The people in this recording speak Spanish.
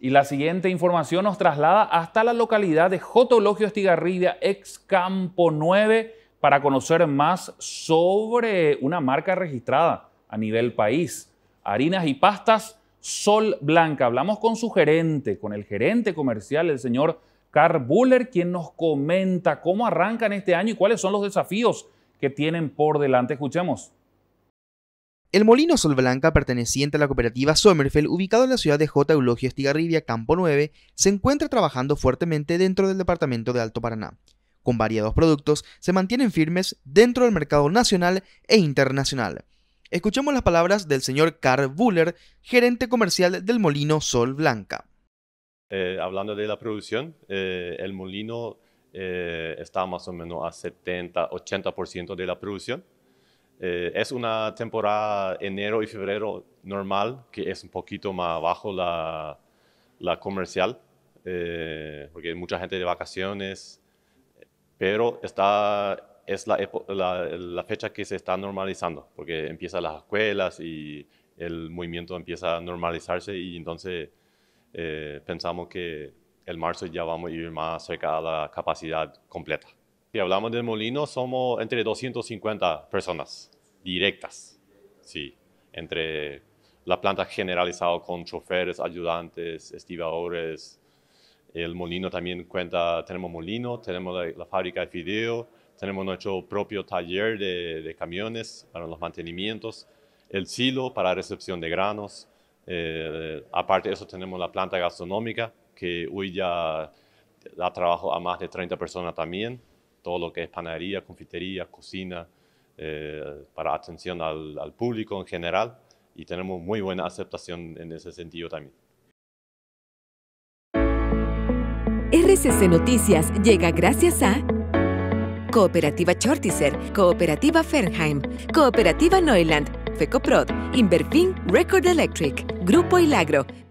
Y la siguiente información nos traslada hasta la localidad de Jotologio Estigarribia, ex Campo 9, para conocer más sobre una marca registrada a nivel país. Harinas y pastas Sol Blanca. Hablamos con su gerente, con el gerente comercial, el señor Carl Buller, quien nos comenta cómo arrancan este año y cuáles son los desafíos que tienen por delante. Escuchemos. El molino Sol Blanca, perteneciente a la cooperativa Sommerfeld, ubicado en la ciudad de J. Eulogio Estigarribia, Campo 9, se encuentra trabajando fuertemente dentro del departamento de Alto Paraná. Con variados productos, se mantienen firmes dentro del mercado nacional e internacional. Escuchemos las palabras del señor Carl Buller, gerente comercial del molino Sol Blanca. Eh, hablando de la producción, eh, el molino eh, está más o menos a 70-80% de la producción eh, es una temporada enero y febrero normal, que es un poquito más bajo la, comercial, eh, porque hay mucha gente de vacaciones, pero está, es la, fecha que se está normalizando, porque empiezan las escuelas y el movimiento empieza a normalizarse y entonces eh, pensamos que el marzo ya vamos a ir más cerca a la capacidad completa si hablamos del molino, somos entre 250 personas directas, sí, entre la planta generalizada con choferes, ayudantes, estibadores. El molino también cuenta, tenemos molino, tenemos la, fábrica de fideo, tenemos nuestro propio taller de, camiones para los mantenimientos, el silo para recepción de granos. Eh, aparte de eso tenemos la planta gastronómica que hoy ya da trabajo a más de 30 personas también todo lo que es panadería, confitería, cocina, eh, para atención al, público en general y tenemos muy buena aceptación en ese sentido también. RCC Noticias llega gracias a Cooperativa Chortizer, Cooperativa Fernheim, Cooperativa Neuland, FECOPROD, Inverfin Record Electric, Grupo Ilagro,